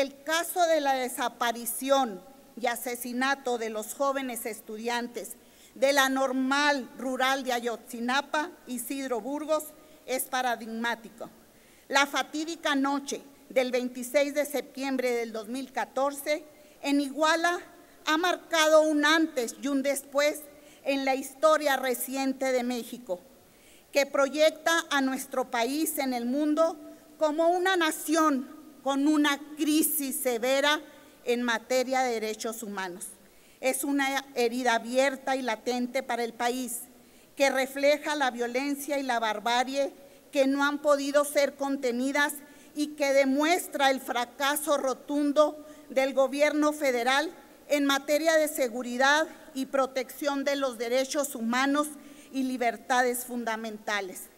el caso de la desaparición y asesinato de los jóvenes estudiantes de la normal rural de Ayotzinapa, Isidro Burgos, es paradigmático. La fatídica noche del 26 de septiembre del 2014 en Iguala ha marcado un antes y un después en la historia reciente de México, que proyecta a nuestro país en el mundo como una nación con una crisis severa en materia de derechos humanos. Es una herida abierta y latente para el país que refleja la violencia y la barbarie que no han podido ser contenidas y que demuestra el fracaso rotundo del gobierno federal en materia de seguridad y protección de los derechos humanos y libertades fundamentales.